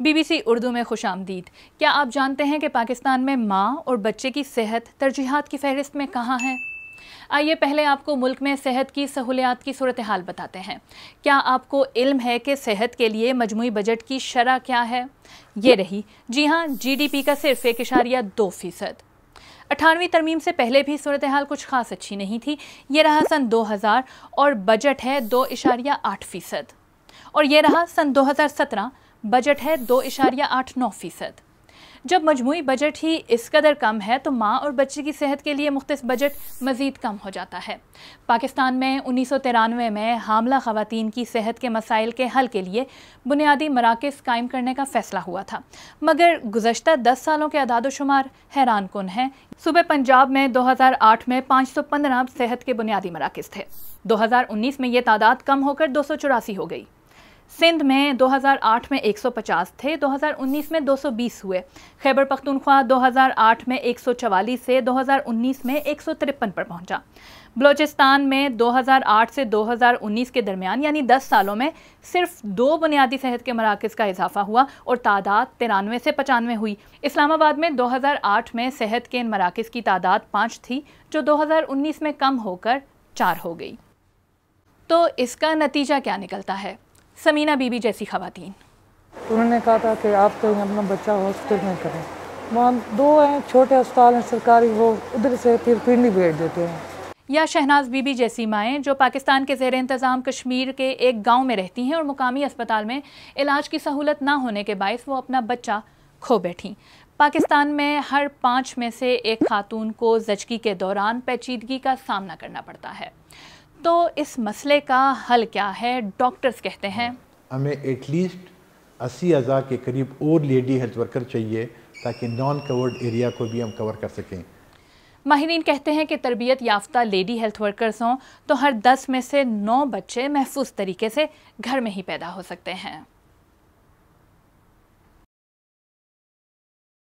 be B C Urdu میں خوش آمدید کیا آپ جانتے ہیں کہ پاکستان میں ماں اور بچے کی صحت ترجیحات کی فہرست میں کہاں ہے آئیے پہلے آپ کو ملک میں صحت کی سہولیات کی صورتحال بتاتے ہیں کیا آپ کو علم ہے کہ صحت کے لیے مجموعی بجٹ کی شرح کیا ہے یہ رہی جی ہاں جی ڈی پی کا صرف ایک اشاریہ دو فیصد اٹھانوی ترمیم سے پہلے بھی صورتحال کچھ خاص اچھی نہیں تھی یہ رہا سن دو ہزار اور بجٹ ہے دو اشاریہ آٹھ فیصد اور یہ رہا سن دو ہزار سترہ بجٹ ہے دو اشاریہ آٹھ نو فیصد جب مجموعی بجٹ ہی اس قدر کم ہے تو ماں اور بچے کی صحت کے لیے مختص بجٹ مزید کم ہو جاتا ہے پاکستان میں انیس سو ترانوے میں حاملہ خواتین کی صحت کے مسائل کے حل کے لیے بنیادی مراکز قائم کرنے کا فیصلہ ہوا تھا مگر گزشتہ دس سالوں کے اعداد و شمار حیران کن ہیں صبح پنجاب میں دو ہزار آٹھ میں پانچ سو پندرہ صحت کے بنیادی مراکز تھے دو ہزار انیس میں یہ تعداد کم ہو کر دو سو چوراسی ہو گئی سندھ میں دو ہزار آٹھ میں ایک سو پچاس تھے دو ہزار انیس میں دو سو بیس ہوئے خیبر پختونخوا دو ہزار آٹھ میں ایک سو چوالیس سے دو ہزار انیس میں ایک سو ترپن پر پہنچا بلوچستان میں دو ہزار آٹھ سے دو ہزار انیس کے درمیان یعنی دس سالوں میں صرف دو بنیادی صحت کے مراکز کا اضافہ ہوا اور تعداد ترانوے سے پچانوے ہوئی اسلام آباد میں دو ہزار آٹھ میں صحت کے ان مراکز کی تعداد پانچ تھی جو دو ہزار انیس میں کم ہو کر چار ہو گئی تو اس کا نتیجہ کیا نکلتا ہے سمینہ بی بی جیسی خواتین انہوں نے کہا تھا کہ آپ اپنا بچہ میں کریں وہاں دو ہیں ہیں ہیں چھوٹے سرکاری وہ ادھر سے پھر دیتے یا شہناز بی بی جیسی مائیں جو پاکستان کے زیر انتظام کشمیر کے ایک گاؤں میں رہتی ہیں اور مقامی اسپتال میں علاج کی سہولت نہ ہونے کے باعث وہ اپنا بچہ کھو بیٹھیں پاکستان میں ہر پانچ میں سے ایک خاتون کو زچگی کے دوران پیچیدگی کا سامنا کرنا پڑتا ہے تو اس مسئلے کا حل کیا ہے ڈاکٹرز کہتے ہیں ہمیں ایٹ لیسٹ اسی ہزار کے قریب اور لیڈی ہیلتھ ورکر چاہیے تاکہ نان کورڈ ایریا کو بھی ہم کور کر سکیں ماہرین کہتے ہیں کہ تربیت یافتہ لیڈی ہیلتھ ورکرز ہوں تو ہر دس میں سے نو بچے محفوظ طریقے سے گھر میں ہی پیدا ہو سکتے ہیں